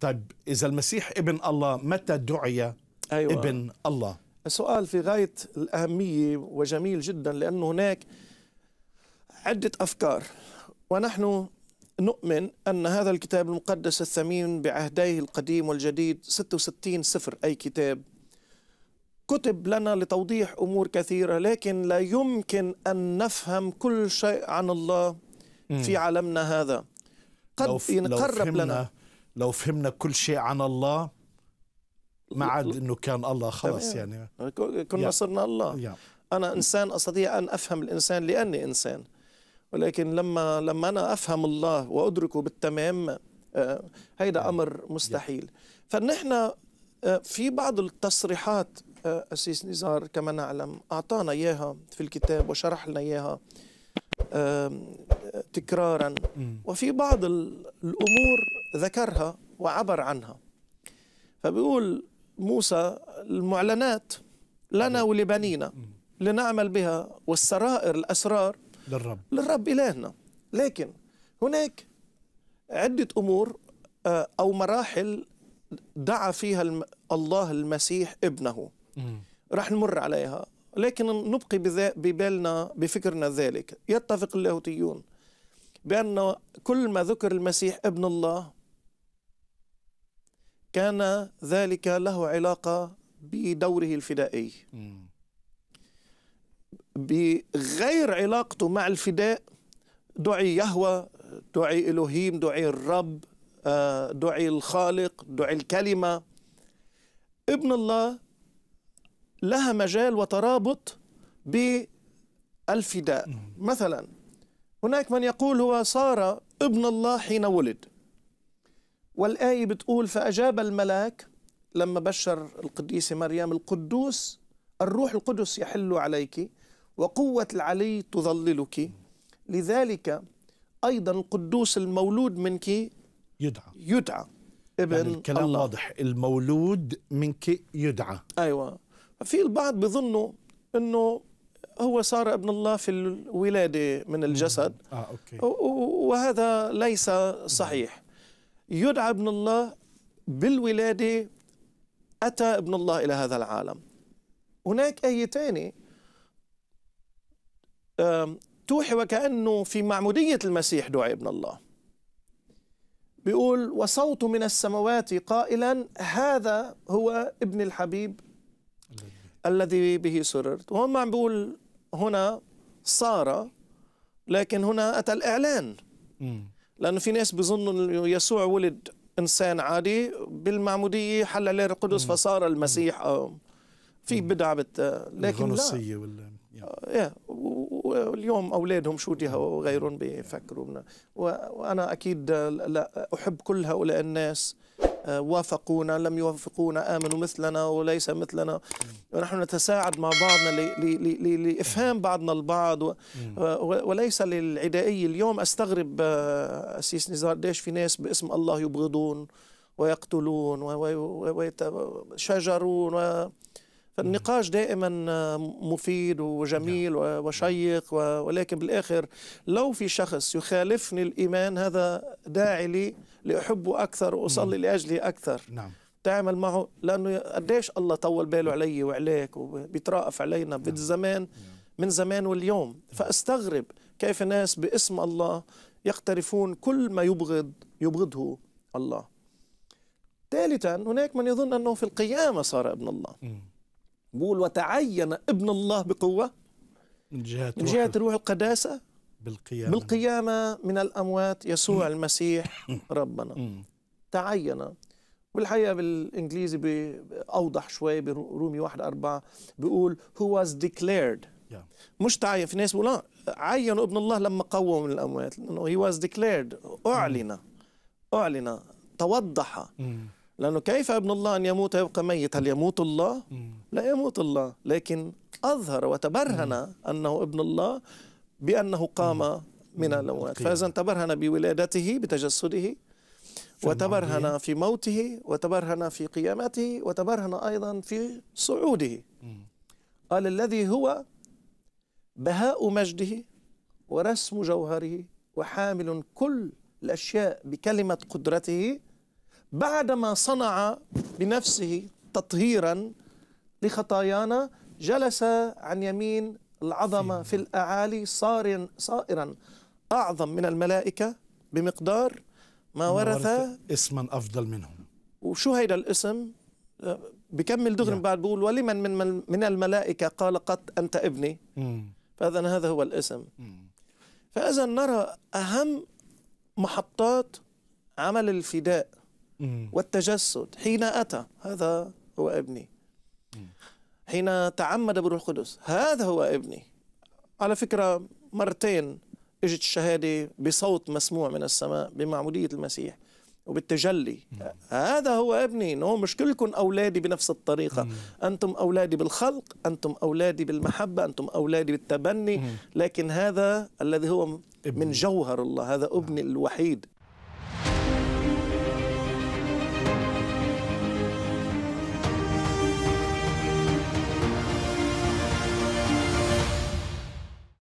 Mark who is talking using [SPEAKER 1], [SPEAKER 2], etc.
[SPEAKER 1] طيب إذا المسيح ابن الله متى دعي أيوة. ابن الله السؤال في غاية الأهمية وجميل جدا لأن هناك عدة أفكار ونحن نؤمن أن هذا الكتاب المقدس الثمين بعهديه القديم والجديد 66 سفر أي كتاب كتب لنا لتوضيح أمور كثيرة لكن لا يمكن أن نفهم كل شيء عن الله في عالمنا هذا قد لو ينقرب لو لنا لو فهمنا كل شيء عن الله ما عاد انه كان الله خلص يعني كنا صرنا الله انا انسان استطيع ان افهم الانسان لاني انسان ولكن لما لما انا افهم الله وادركه بالتمام آه، هيدا نعم. امر مستحيل فنحن آه، في بعض التصريحات آه، أسيس نزار كما نعلم أعطانا إياها في الكتاب وشرح لنا إياها تكرارا وفي بعض الأمور ذكرها وعبر عنها فبيقول موسى المعلنات لنا ولبنينا لنعمل بها والسرائر الأسرار للرب للرب إلهنا لكن هناك عدة أمور آه، أو مراحل دعا فيها الله المسيح ابنه راح نمر عليها لكن نبقي ببالنا بفكرنا ذلك يتفق اللاهوتيون بأن كل ما ذكر المسيح ابن الله كان ذلك له علاقة بدوره الفدائي بغير علاقته مع الفداء دعي يهوى دعي إلهيم دعي الرب آه، دعي الخالق دعي الكلمة ابن الله لها مجال وترابط بالفداء مثلا هناك من يقول هو صار ابن الله حين ولد والآية بتقول فأجاب الملاك لما بشر القديسة مريم القدوس الروح القدس يحل عليك وقوة العلي تظللك لذلك أيضا القدوس المولود منك يدعى يدعى ابن يعني الكلام الله. واضح المولود منك يدعى أيوة في البعض بيظنوا أنه هو صار ابن الله في الولادة من الجسد آه، أوكي. وهذا ليس صحيح يدعى ابن الله بالولادة أتى ابن الله إلى هذا العالم هناك آية ثانية توحي وكأنه في معمودية المسيح دعي ابن الله بيقول وصوت من السماوات قائلا هذا هو ابن الحبيب الذي به سررت وهم عم بيقول هنا صار لكن هنا أتى الإعلان لأنه في ناس بيظنوا أنه يسوع ولد إنسان عادي بالمعمودية حل عليه القدس فصار المسيح أو آه، في بدعة بت... آه، لكن لا ولا ايه آه، واليوم اولادهم شو بدها وغيرهم بيفكروا وانا اكيد لا احب كل هؤلاء الناس وافقونا لم يوافقونا آمنوا مثلنا وليس مثلنا ونحن نتساعد مع بعضنا لإفهام بعضنا البعض وليس للعدائية اليوم أستغرب آه، أسيس نزار ديش في ناس باسم الله يبغضون ويقتلون ويشجرون و... فالنقاش دائما آه، مفيد وجميل نعم. وشيق ولكن بالآخر لو في شخص يخالفني الإيمان هذا داعي لي لأحبه أكثر وأصلي نعم. لأجله أكثر نعم تعمل معه لأنه قديش الله طول باله علي وعليك وبيترأف علينا نعم. بالزمان من زمان واليوم فأستغرب كيف ناس باسم الله يقترفون كل ما يبغض يبغضه الله ثالثا هناك من يظن أنه في القيامة صار ابن الله بقول وتعين ابن الله بقوة من جهة, من جهة روح القداسة بالقيامة بالقيامة من الأموات يسوع المسيح ربنا تعين والحقيقة بالإنجليزي أوضح شوي برومي واحد أربعة بيقول هو was declared yeah. مش تعين في ناس بيقولوا عينوا ابن الله لما قوموا من الأموات لأنه he was declared أعلن أعلن توضح لأنه كيف ابن الله أن يموت يبقى ميت هل يموت الله؟ لا يموت الله لكن أظهر وتبرهن أنه ابن الله بأنه قام من الأموات فإذا تبرهن بولادته بتجسده وتبرهن في موته وتبرهن في قيامته وتبرهن أيضا في صعوده قال الذي هو بهاء مجده ورسم جوهره وحامل كل الأشياء بكلمة قدرته بعدما صنع بنفسه تطهيرا لخطايانا جلس عن يمين العظمة في الأعالي صار صائرا أعظم من الملائكة بمقدار ما, ورث, ورث اسما أفضل منهم وشو هيدا الاسم آه، بكمل دغري بعد بقول ولمن من من الملائكة قال قد أنت ابني فإذا هذا هو الاسم فإذا نرى أهم محطات عمل الفداء والتجسد حين أتى هذا هو ابني حين تعمد بروح القدس هذا هو ابني على فكرة مرتين اجت الشهادة بصوت مسموع من السماء بمعمودية المسيح وبالتجلي هذا هو ابني نو مش كلكم اولادي بنفس الطريقه انتم اولادي بالخلق انتم اولادي بالمحبه انتم اولادي بالتبني لكن هذا الذي هو من جوهر الله هذا ابني نعم. الوحيد